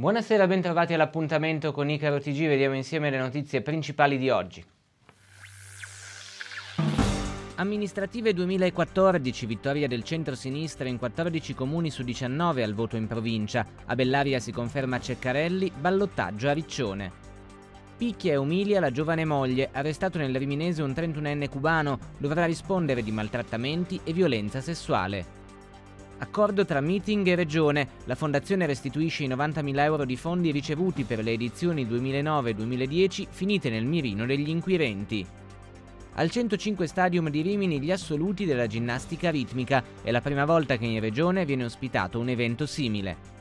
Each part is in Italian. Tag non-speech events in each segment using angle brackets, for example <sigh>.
Buonasera, bentrovati all'appuntamento con Icaro TG, vediamo insieme le notizie principali di oggi. Amministrative 2014, vittoria del centro-sinistra in 14 comuni su 19 al voto in provincia. A Bellaria si conferma Ceccarelli, ballottaggio a Riccione. Picchia e umilia la giovane moglie, arrestato nel Riminese un 31enne cubano, dovrà rispondere di maltrattamenti e violenza sessuale. Accordo tra meeting e regione. La fondazione restituisce i 90.000 euro di fondi ricevuti per le edizioni 2009-2010 finite nel mirino degli inquirenti. Al 105 Stadium di Rimini gli assoluti della ginnastica ritmica. È la prima volta che in regione viene ospitato un evento simile.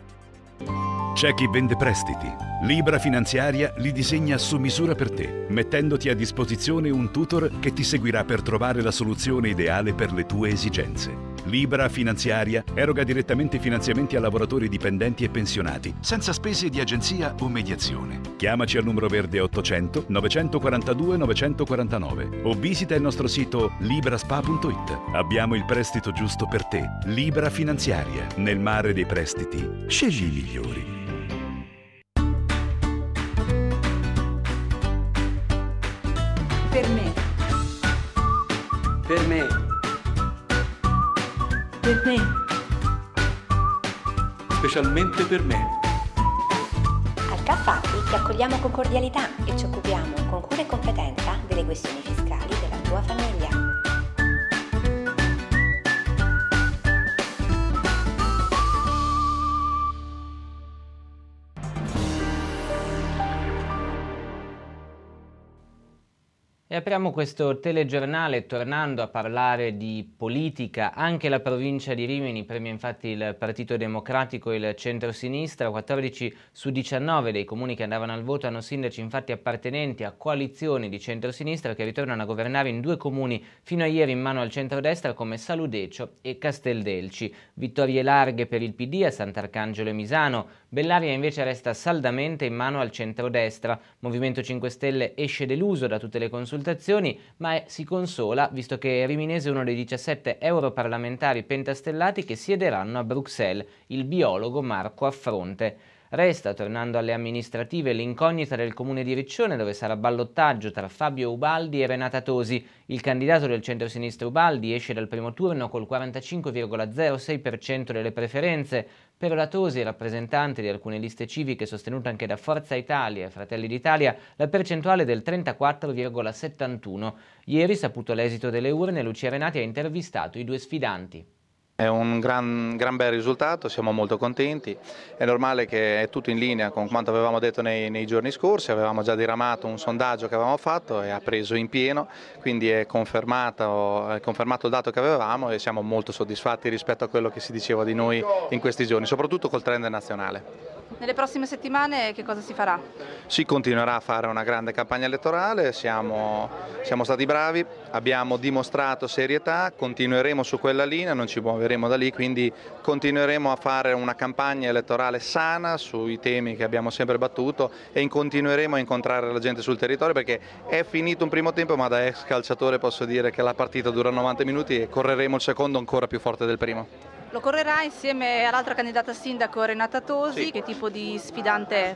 C'è chi vende prestiti. Libra Finanziaria li disegna su misura per te, mettendoti a disposizione un tutor che ti seguirà per trovare la soluzione ideale per le tue esigenze Libra Finanziaria eroga direttamente finanziamenti a lavoratori dipendenti e pensionati, senza spese di agenzia o mediazione. Chiamaci al numero verde 800 942 949 o visita il nostro sito libraspa.it. Abbiamo il prestito giusto per te. Libra Finanziaria. Nel mare dei prestiti, scegli i migliori. Per me. Per me. specialmente per me. Al Cafacchi ti accogliamo con cordialità e ci occupiamo con cura e competenza delle questioni fiscali della tua famiglia. E apriamo questo telegiornale tornando a parlare di politica. Anche la provincia di Rimini premia infatti il Partito Democratico e il centrosinistra. 14 su 19 dei comuni che andavano al voto hanno sindaci infatti appartenenti a coalizioni di centrosinistra che ritornano a governare in due comuni fino a ieri in mano al centrodestra come Saludecio e Casteldelci. Vittorie larghe per il PD a Sant'Arcangelo e Misano. Bellaria invece resta saldamente in mano al centrodestra. Movimento 5 Stelle esce deluso da tutte le consultazioni consultazioni, ma si consola visto che Riminese è uno dei 17 europarlamentari pentastellati che siederanno a Bruxelles, il biologo Marco Affronte. Resta, tornando alle amministrative, l'incognita del comune di Riccione dove sarà ballottaggio tra Fabio Ubaldi e Renata Tosi. Il candidato del centro-sinistra Ubaldi esce dal primo turno col 45,06% delle preferenze, per Latosi, rappresentante di alcune liste civiche sostenute anche da Forza Italia e Fratelli d'Italia, la percentuale è del 34,71. Ieri, saputo l'esito delle urne, Lucia Renati ha intervistato i due sfidanti. È un gran, gran, bel risultato, siamo molto contenti, è normale che è tutto in linea con quanto avevamo detto nei, nei, giorni scorsi, avevamo già diramato un sondaggio che avevamo fatto e ha preso in pieno, quindi è confermato, è confermato il dato che avevamo e siamo molto soddisfatti rispetto a quello che si diceva di noi in questi giorni, soprattutto col trend nazionale. Nelle prossime settimane che cosa si farà? Si continuerà a fare una grande campagna elettorale, siamo, siamo stati bravi, abbiamo dimostrato serietà, continueremo su quella linea, non ci muoveremo da lì, quindi continueremo a fare una campagna elettorale sana sui temi che abbiamo sempre battuto e continueremo a incontrare la gente sul territorio perché è finito un primo tempo ma da ex calciatore posso dire che la partita dura 90 minuti e correremo il secondo ancora più forte del primo. Lo correrà insieme all'altra candidata sindaco Renata Tosi, sì. che tipo di sfidante è?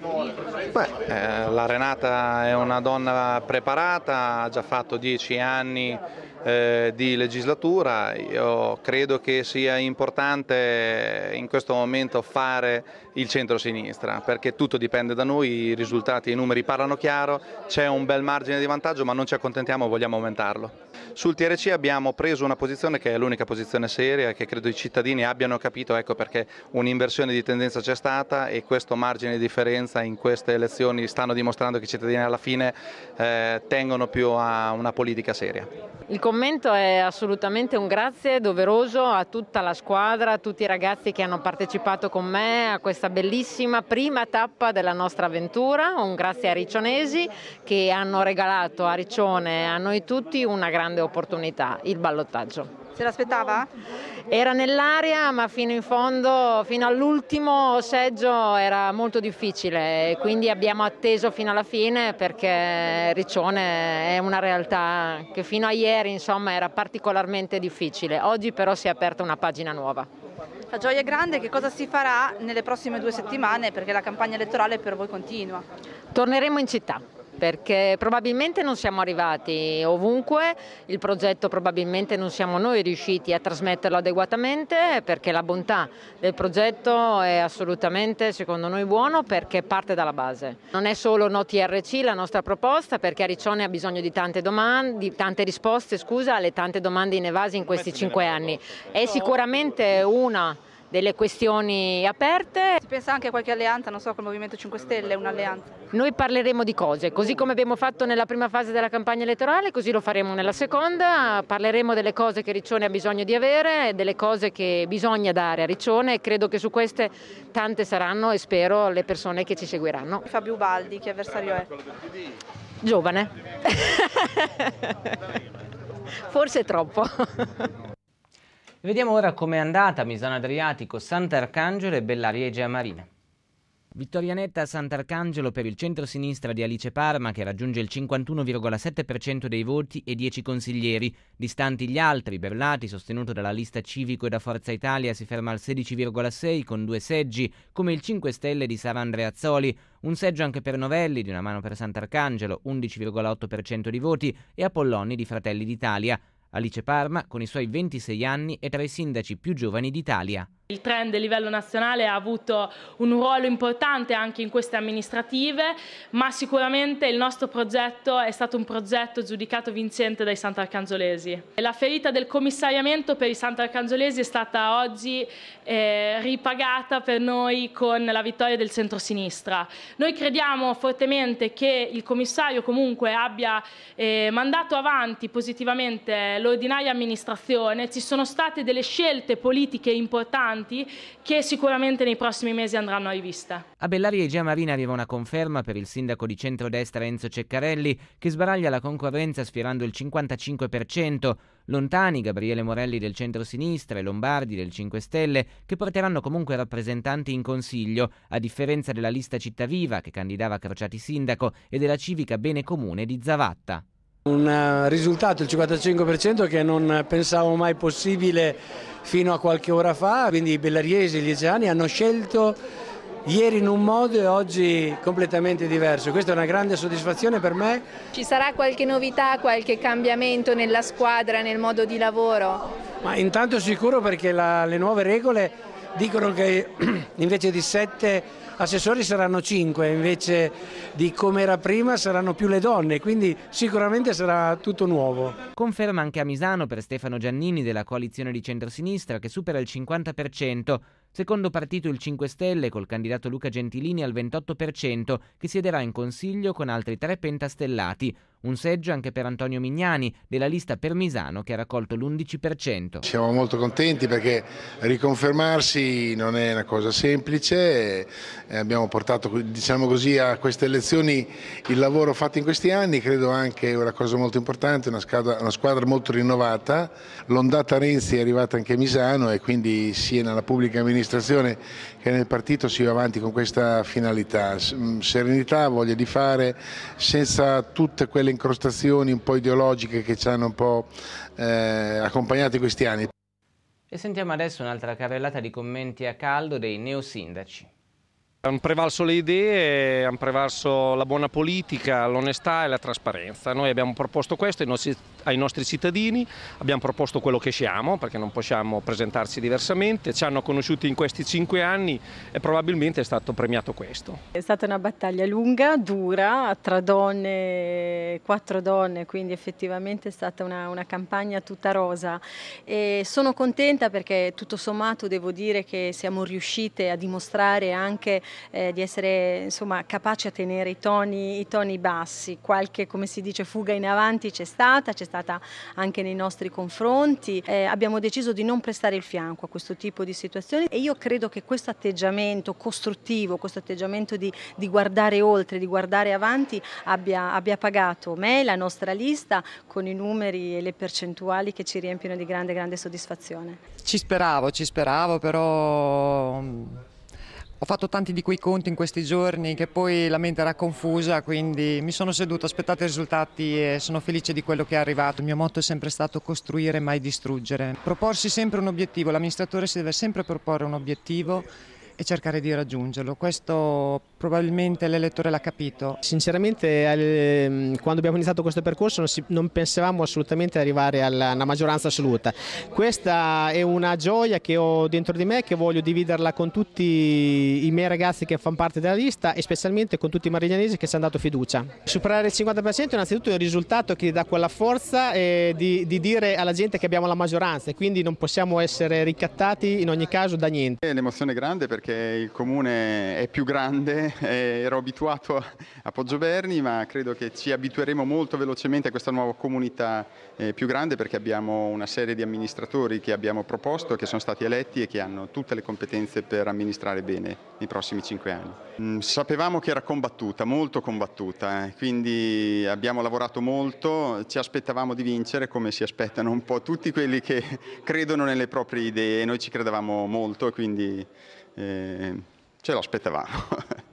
Beh, eh, la Renata è una donna preparata, ha già fatto dieci anni eh, di legislatura. Io credo che sia importante eh, in questo momento fare il centro-sinistra perché tutto dipende da noi, i risultati, i numeri parlano chiaro, c'è un bel margine di vantaggio ma non ci accontentiamo, vogliamo aumentarlo. Sul TRC abbiamo preso una posizione che è l'unica posizione seria che credo i cittadini abbiano capito, ecco perché un'inversione di tendenza c'è stata e questo margine di differenza in queste elezioni stanno dimostrando che i cittadini alla fine eh, tengono più a una politica seria commento è assolutamente un grazie doveroso a tutta la squadra, a tutti i ragazzi che hanno partecipato con me a questa bellissima prima tappa della nostra avventura. Un grazie a Riccionesi che hanno regalato a Riccione e a noi tutti una grande opportunità, il ballottaggio. Se l'aspettava? Era nell'aria ma fino in fondo, fino all'ultimo seggio era molto difficile quindi abbiamo atteso fino alla fine perché Riccione è una realtà che fino a ieri insomma, era particolarmente difficile. Oggi però si è aperta una pagina nuova. La gioia è grande, che cosa si farà nelle prossime due settimane perché la campagna elettorale per voi continua? Torneremo in città perché probabilmente non siamo arrivati ovunque, il progetto probabilmente non siamo noi riusciti a trasmetterlo adeguatamente perché la bontà del progetto è assolutamente secondo noi buono perché parte dalla base. Non è solo no TRC la nostra proposta perché Ariccione ha bisogno di tante, domande, di tante risposte scusa, alle tante domande inevase in questi cinque anni. È sicuramente una delle questioni aperte. Si pensa anche a qualche alleanza, non so, col Movimento 5 Stelle, un'alleanza? Noi parleremo di cose, così come abbiamo fatto nella prima fase della campagna elettorale, così lo faremo nella seconda, parleremo delle cose che Riccione ha bisogno di avere, delle cose che bisogna dare a Riccione e credo che su queste tante saranno e spero le persone che ci seguiranno. Fabio Baldi, che avversario è? Giovane. <laughs> Forse troppo. <laughs> Vediamo ora com'è andata Misano Adriatico, Sant'Arcangelo e Bella Regia Marina. Vittoria netta a Sant'Arcangelo per il centro-sinistra di Alice Parma che raggiunge il 51,7% dei voti e 10 consiglieri. Distanti gli altri, Berlati, sostenuto dalla lista civico e da Forza Italia, si ferma al 16,6 con due seggi, come il 5 Stelle di Sara Andreazzoli. Un seggio anche per Novelli, di una mano per Sant'Arcangelo, 11,8% di voti, e Apolloni di Fratelli d'Italia. Alice Parma, con i suoi 26 anni, è tra i sindaci più giovani d'Italia. Il trend a livello nazionale ha avuto un ruolo importante anche in queste amministrative, ma sicuramente il nostro progetto è stato un progetto giudicato vincente dai Sant'Arcangiolesi. La ferita del commissariamento per i Sant'Arcangiolesi è stata oggi eh, ripagata per noi con la vittoria del centrosinistra. Noi crediamo fortemente che il commissario comunque abbia eh, mandato avanti positivamente l'ordinaria amministrazione, ci sono state delle scelte politiche importanti importanti che sicuramente nei prossimi mesi andranno a rivista. A Bellaria e Gia Marina arriva una conferma per il sindaco di centrodestra Enzo Ceccarelli che sbaraglia la concorrenza sfiorando il 55%. Lontani Gabriele Morelli del centro-sinistra e Lombardi del 5 Stelle che porteranno comunque rappresentanti in consiglio, a differenza della lista Città Viva che candidava Crociati sindaco e della civica Bene Comune di Zavatta. Un eh, risultato, il 55%, che non pensavo mai possibile fino a qualche ora fa, quindi i bellariesi, gli egeani hanno scelto ieri in un modo e oggi completamente diverso. Questa è una grande soddisfazione per me. Ci sarà qualche novità, qualche cambiamento nella squadra, nel modo di lavoro? Ma intanto sicuro perché la, le nuove regole dicono che <clears throat> invece di sette assessori saranno cinque invece di come era prima saranno più le donne, quindi sicuramente sarà tutto nuovo. Conferma anche a Misano per Stefano Giannini della coalizione di centrosinistra che supera il 50% Secondo partito il 5 Stelle col candidato Luca Gentilini al 28% che siederà in consiglio con altri tre pentastellati, un seggio anche per Antonio Mignani della lista per Misano che ha raccolto l'11%. Siamo molto contenti perché riconfermarsi non è una cosa semplice, eh, abbiamo portato diciamo così, a queste elezioni il lavoro fatto in questi anni, credo anche una cosa molto importante, una squadra, una squadra molto rinnovata, l'ondata Renzi è arrivata anche a Misano e quindi sia nella pubblica amministrazione amministrazione che nel partito si va avanti con questa finalità, mm, serenità, voglia di fare, senza tutte quelle incrostazioni un po' ideologiche che ci hanno un po' eh, accompagnati questi anni. E sentiamo adesso un'altra carrellata di commenti a caldo dei neosindaci. Hanno prevalso le idee, hanno prevalso la buona politica, l'onestà e la trasparenza. Noi abbiamo proposto questo ai nostri, ai nostri, cittadini, abbiamo proposto quello che siamo, perché non possiamo presentarci diversamente, ci hanno conosciuti in questi cinque anni e probabilmente è stato premiato questo. È stata una battaglia lunga, dura, tra donne, quattro donne, quindi effettivamente è stata una, una campagna tutta rosa. E sono contenta perché tutto sommato devo dire che siamo riuscite a dimostrare anche eh, di essere insomma, capaci a tenere i toni, i toni bassi. Qualche, come si dice, fuga in avanti c'è stata, c'è stata anche nei nostri confronti. Eh, abbiamo deciso di non prestare il fianco a questo tipo di situazioni e io credo che questo atteggiamento costruttivo, questo atteggiamento di, di guardare oltre, di guardare avanti, abbia, abbia pagato me, la nostra lista, con i numeri e le percentuali che ci riempiono di grande, grande soddisfazione. Ci speravo, ci speravo, però mm, ho fatto tanti di quei conti in questi giorni che poi la mente era confusa, quindi mi sono seduto, aspettate i risultati e sono felice di quello che è arrivato. Il mio motto è sempre stato costruire, mai distruggere. Proporsi sempre un obiettivo, l'amministratore si deve sempre proporre un obiettivo e cercare di raggiungerlo. Questo probabilmente l'elettore l'ha capito. Sinceramente quando abbiamo iniziato questo percorso non, pensavamo assolutamente ad arrivare alla, alla maggioranza assoluta. Questa è una gioia che ho dentro di me che voglio dividerla con tutti i miei ragazzi che fanno parte della lista e specialmente con tutti i marignanesi che ci hanno dato fiducia. Superare il 50% innanzitutto è un risultato che dà quella forza eh, di, di dire alla gente che abbiamo la maggioranza e quindi non possiamo essere ricattati in ogni caso da niente. È un'emozione grande perché perché il comune è più grande, <laughs> ero abituato a Poggioberni, ma credo che ci abitueremo molto velocemente a questa nuova comunità eh, più grande perché abbiamo una serie di amministratori che abbiamo proposto, che sono stati eletti e che hanno tutte le competenze per amministrare bene nei prossimi cinque anni. Mm, sapevamo che era combattuta, molto combattuta, eh, quindi abbiamo lavorato molto, ci aspettavamo di vincere come si aspettano un po' tutti quelli che <laughs> credono nelle proprie idee, noi ci credevamo molto e quindi eh, ce l'aspettavamo. <laughs>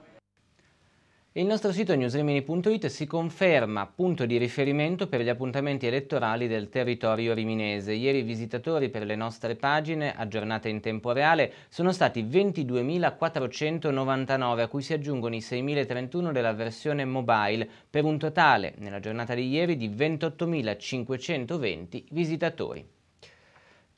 Il nostro sito newsrimini.it si conferma punto di riferimento per gli appuntamenti elettorali del territorio riminese. Ieri i visitatori per le nostre pagine, aggiornate in tempo reale, sono stati 22.499, a cui si aggiungono i 6.031 della versione mobile, per un totale, nella giornata di ieri, di 28.520 visitatori.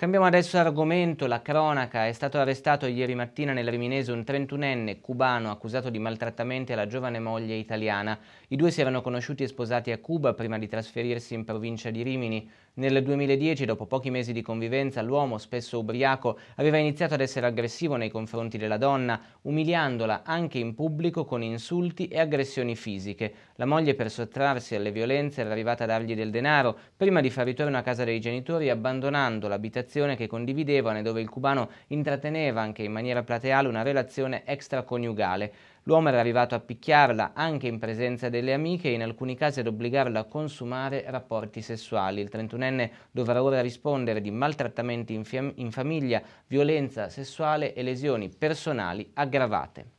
Cambiamo adesso argomento, la cronaca, è stato arrestato ieri mattina nel Riminese un 31enne cubano accusato di maltrattamenti alla giovane moglie italiana. I due si erano conosciuti e sposati a Cuba prima di trasferirsi in provincia di Rimini. Nel 2010, dopo pochi mesi di convivenza, l'uomo, spesso ubriaco, aveva iniziato ad essere aggressivo nei confronti della donna, umiliandola anche in pubblico con insulti e aggressioni fisiche. La moglie, per sottrarsi alle violenze, era arrivata a dargli del denaro, prima di far ritorno a casa dei genitori, abbandonando l'abitazione che condividevano e dove il cubano intratteneva anche in maniera plateale una relazione extraconiugale. L'uomo era arrivato a picchiarla anche in presenza delle amiche e in alcuni casi ad obbligarla a consumare rapporti sessuali. Il 31enne dovrà ora rispondere di maltrattamenti in, in famiglia, violenza sessuale e lesioni personali aggravate.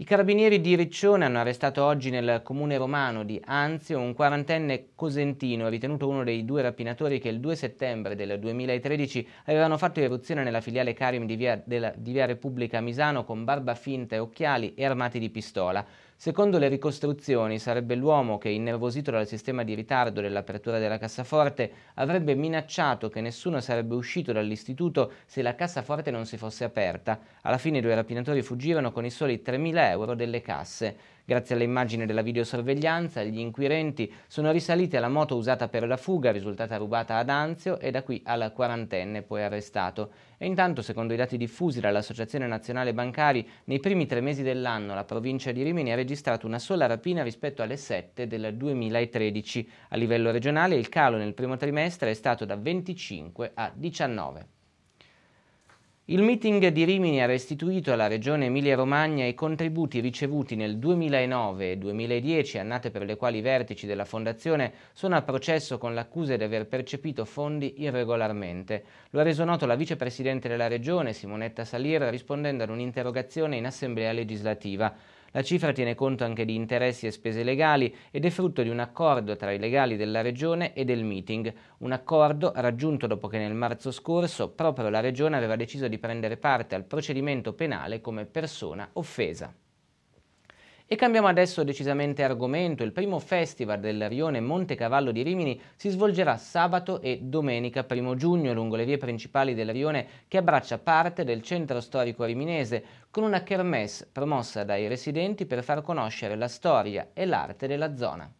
I carabinieri di Riccione hanno arrestato oggi nel comune romano di Anzio un quarantenne cosentino ritenuto uno dei due rapinatori che il 2 settembre del 2013 avevano fatto irruzione nella filiale Carim di via, della, di via Repubblica a Misano con barba finta e occhiali e armati di pistola. Secondo le ricostruzioni sarebbe l'uomo che, innervosito dal sistema di ritardo dell'apertura della cassaforte, avrebbe minacciato che nessuno sarebbe uscito dall'istituto se la cassaforte non si fosse aperta. Alla fine i due rapinatori fuggirono con i soli 3.000 euro delle casse. Grazie alle immagini della videosorveglianza, gli inquirenti sono risaliti alla moto usata per la fuga, risultata rubata ad Anzio, e da qui alla quarantenne poi arrestato. E intanto, secondo i dati diffusi dall'Associazione Nazionale Bancari, nei primi tre mesi dell'anno la provincia di Rimini ha registrato una sola rapina rispetto alle 7 del 2013. A livello regionale il calo nel primo trimestre è stato da 25 a 19. Il meeting di Rimini ha restituito alla Regione Emilia-Romagna i contributi ricevuti nel 2009 e 2010, annate per le quali i vertici della Fondazione sono a processo con l'accusa di aver percepito fondi irregolarmente. Lo ha reso noto la vicepresidente della Regione, Simonetta Salir, rispondendo ad un'interrogazione in Assemblea legislativa. La cifra tiene conto anche di interessi e spese legali ed è frutto di un accordo tra i legali della Regione e del meeting, un accordo raggiunto dopo che nel marzo scorso proprio la Regione aveva deciso di prendere parte al procedimento penale come persona offesa. E cambiamo adesso decisamente argomento. Il primo festival del rione Montecavallo di Rimini si svolgerà sabato e domenica 1 giugno lungo le vie principali del rione che abbraccia parte del centro storico riminese con una kermesse promossa dai residenti per far conoscere la storia e l'arte della zona.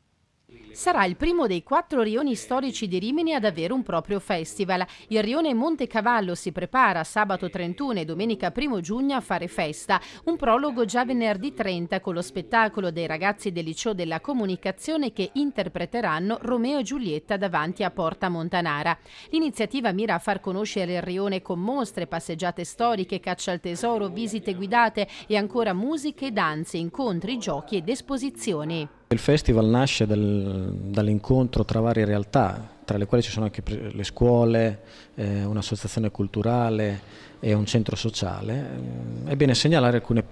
Sarà il primo dei quattro rioni storici di Rimini ad avere un proprio festival. Il rione Montecavallo si prepara sabato 31 e domenica 1 giugno a fare festa. Un prologo già venerdì 30 con lo spettacolo dei ragazzi del liceo della comunicazione che interpreteranno Romeo e Giulietta davanti a Porta Montanara. L'iniziativa mira a far conoscere il rione con mostre, passeggiate storiche, caccia al tesoro, visite guidate e ancora musiche, danze, incontri, giochi ed esposizioni. Il festival nasce dal, dall'incontro tra varie realtà, tra le quali ci sono anche le scuole, eh, un'associazione culturale e un centro sociale. Eh, è bene segnalare alcune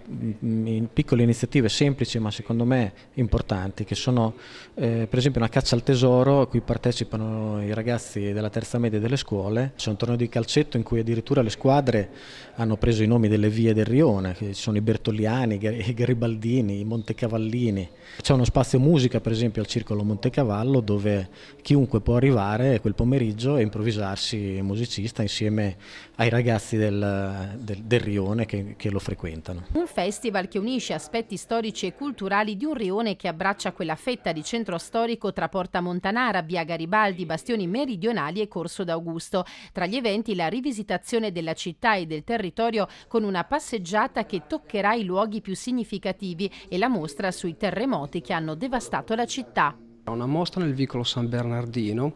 mm, piccole iniziative semplici ma secondo me importanti che sono eh, per esempio una caccia al tesoro a cui partecipano i ragazzi della terza media delle scuole. C'è un torneo di calcetto in cui addirittura le squadre hanno preso i nomi delle vie del rione, che sono i Bertoliani, i Garibaldini, i Montecavallini. C'è uno spazio musica per esempio al circolo Montecavallo dove chiunque può arrivare fare quel pomeriggio e improvvisarsi musicista insieme ai ragazzi del, del, del rione che, che lo frequentano. Un festival che unisce aspetti storici e culturali di un rione che abbraccia quella fetta di centro storico tra Porta Montanara, Via Garibaldi, Bastioni Meridionali e Corso d'Augusto. Tra gli eventi la rivisitazione della città e del territorio con una passeggiata che toccherà i luoghi più significativi e la mostra sui terremoti che hanno devastato la città. Una mostra nel vicolo San Bernardino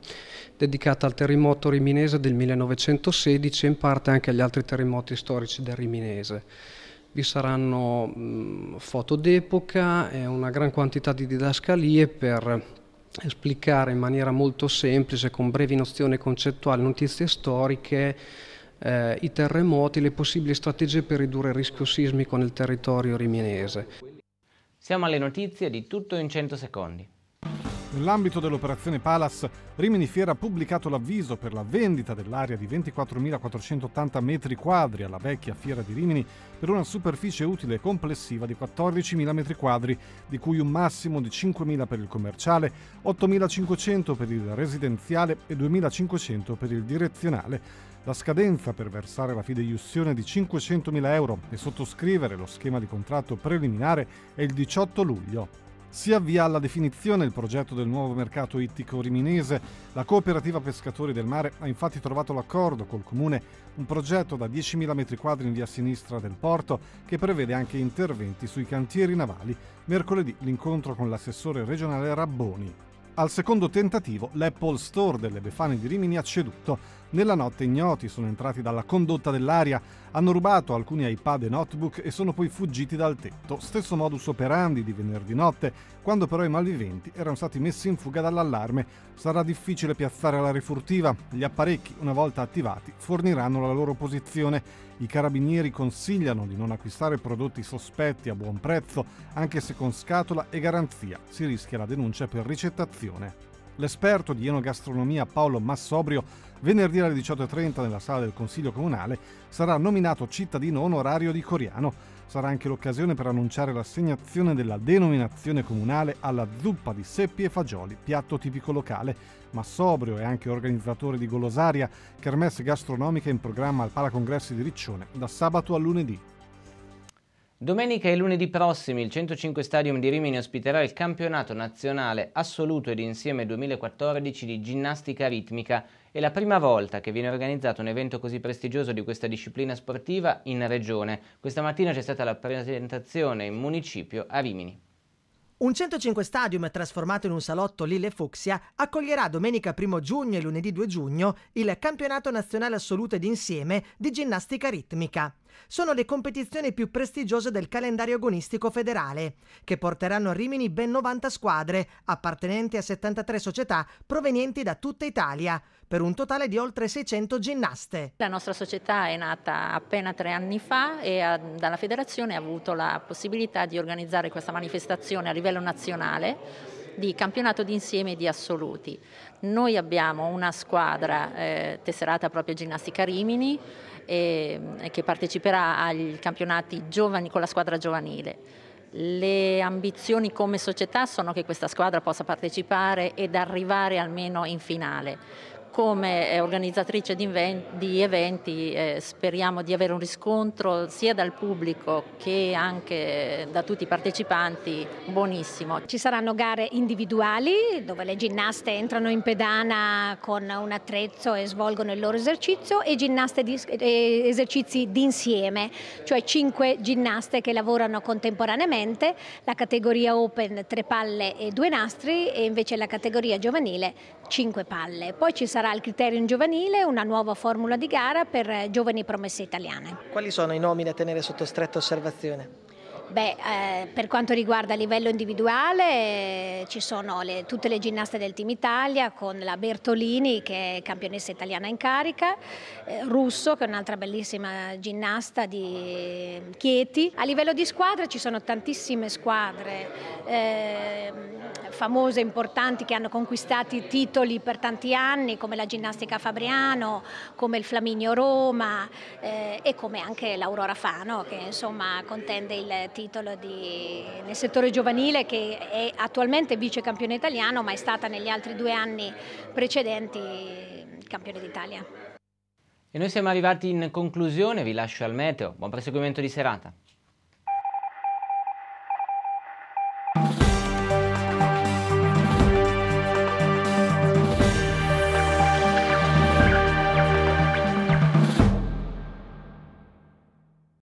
dedicata al terremoto riminese del 1916 e in parte anche agli altri terremoti storici del riminese. Vi saranno mh, mm, foto d'epoca e una gran quantità di didascalie per esplicare in maniera molto semplice, con brevi nozioni concettuali, notizie storiche, eh, i terremoti, le possibili strategie per ridurre il rischio sismico nel territorio riminese. Siamo alle notizie di tutto in 100 secondi. Nell'ambito dell'operazione Palas, Rimini Fiera ha pubblicato l'avviso per la vendita dell'area di 24.480 metri quadri alla vecchia Fiera di Rimini per una superficie utile complessiva di 14.000 metri quadri, di cui un massimo di 5.000 per il commerciale, 8.500 per il residenziale e 2.500 per il direzionale. La scadenza per versare la fideiussione di 500.000 euro e sottoscrivere lo schema di contratto preliminare è il 18 luglio. Si avvia alla definizione il progetto del nuovo mercato ittico riminese. La cooperativa Pescatori del Mare ha infatti trovato l'accordo col comune, un progetto da 10.000 m2 in via sinistra del porto che prevede anche interventi sui cantieri navali. Mercoledì l'incontro con l'assessore regionale Rabboni. Al secondo tentativo l'Apple Store delle Befane di Rimini ha ceduto nella notte ignoti sono entrati dalla condotta dell'aria, hanno rubato alcuni iPad e notebook e sono poi fuggiti dal tetto, stesso modus operandi di venerdì notte, quando però i malviventi erano stati messi in fuga dall'allarme. Sarà difficile piazzare la refurtiva. gli apparecchi una volta attivati forniranno la loro posizione. I carabinieri consigliano di non acquistare prodotti sospetti a buon prezzo, anche se con scatola e garanzia si rischia la denuncia per ricettazione. L'esperto di enogastronomia Paolo Massobrio, venerdì alle 18.30 nella sala del Consiglio Comunale, sarà nominato cittadino onorario di Coriano. Sarà anche l'occasione per annunciare l'assegnazione della denominazione comunale alla zuppa di seppi e fagioli, piatto tipico locale. Massobrio è anche organizzatore di Golosaria, kermesse gastronomiche in programma al Palacongressi di Riccione da sabato a lunedì. Domenica e lunedì prossimi il 105 Stadium di Rimini ospiterà il campionato nazionale assoluto ed insieme 2014 di ginnastica ritmica. È la prima volta che viene organizzato un evento così prestigioso di questa disciplina sportiva in regione. Questa mattina c'è stata la presentazione in municipio a Rimini. Un 105 Stadium trasformato in un salotto Lille Fuxia accoglierà domenica 1 giugno e lunedì 2 giugno il campionato nazionale assoluto ed insieme di ginnastica ritmica. Sono le competizioni più prestigiose del calendario agonistico federale, che porteranno a Rimini ben 90 squadre, appartenenti a 73 società provenienti da tutta Italia, per un totale di oltre 600 ginnaste. La nostra società è nata appena tre anni fa e ha, ah, dalla federazione ha avuto la possibilità di organizzare questa manifestazione a livello nazionale di campionato d'insieme di assoluti. Noi abbiamo una squadra eh, tesserata proprio a Ginnastica Rimini eh, che parteciperà ai campionati giovani con la squadra giovanile. Le ambizioni come società sono che questa squadra possa partecipare ed arrivare almeno in finale come organizzatrice di, invent- di eventi eh, speriamo di avere un riscontro sia dal pubblico che anche eh, da tutti i partecipanti buonissimo. Ci saranno gare individuali dove le ginnaste entrano in pedana con un attrezzo e svolgono il loro esercizio e, di, e esercizi d'insieme, cioè cinque ginnaste che lavorano contemporaneamente, la categoria open tre palle e due nastri e invece la categoria giovanile cinque palle. Poi ci sarà sarà il criterium giovanile, una nuova formula di gara per eh, giovani promesse italiane. Quali sono i nomi da tenere sotto stretta osservazione? Beh, eh, per quanto riguarda a livello individuale eh, ci sono le, tutte le ginnaste del Team Italia con la Bertolini che è campionessa italiana in carica, eh, Russo che è un'altra bellissima ginnasta di Chieti. A livello di squadre ci sono tantissime squadre ehm, famose, importanti che hanno conquistato titoli per tanti anni come la ginnastica Fabriano, come il Flaminio Roma eh, e come anche l'Aurora Fano che insomma contende il Team titolo di, nel settore giovanile che è attualmente vice campione italiano ma è stata negli altri due anni precedenti campione d'Italia. E noi siamo arrivati in conclusione, vi lascio al meteo, buon proseguimento di serata.